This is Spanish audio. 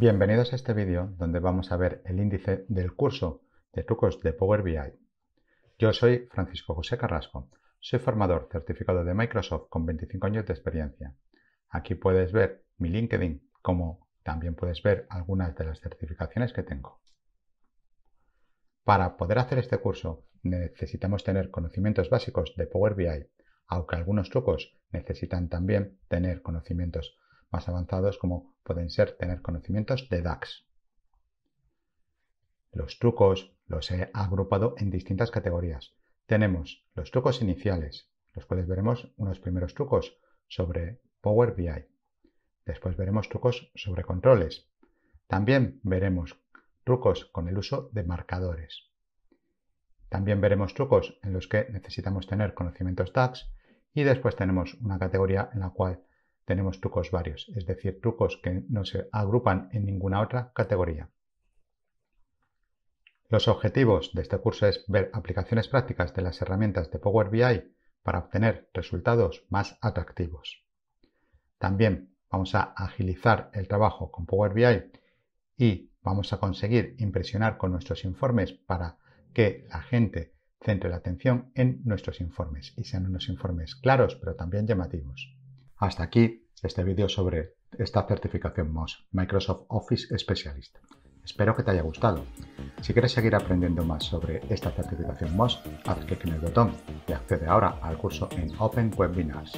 Bienvenidos a este vídeo donde vamos a ver el índice del curso de trucos de Power BI. Yo soy Francisco José Carrasco, soy formador certificado de Microsoft con 25 años de experiencia. Aquí puedes ver mi LinkedIn, como también puedes ver algunas de las certificaciones que tengo. Para poder hacer este curso necesitamos tener conocimientos básicos de Power BI, aunque algunos trucos necesitan también tener conocimientos más avanzados como pueden ser tener conocimientos de DAX. Los trucos los he agrupado en distintas categorías. Tenemos los trucos iniciales, los cuales veremos unos primeros trucos sobre Power BI. Después veremos trucos sobre controles. También veremos trucos con el uso de marcadores. También veremos trucos en los que necesitamos tener conocimientos DAX y después tenemos una categoría en la cual tenemos trucos varios, es decir, trucos que no se agrupan en ninguna otra categoría. Los objetivos de este curso es ver aplicaciones prácticas de las herramientas de Power BI para obtener resultados más atractivos. También vamos a agilizar el trabajo con Power BI y vamos a conseguir impresionar con nuestros informes para que la gente centre la atención en nuestros informes y sean unos informes claros pero también llamativos. Hasta aquí este vídeo sobre esta certificación MOS, Microsoft Office Specialist. Espero que te haya gustado. Si quieres seguir aprendiendo más sobre esta certificación MOS, haz clic en el botón y accede ahora al curso en Open Webinars.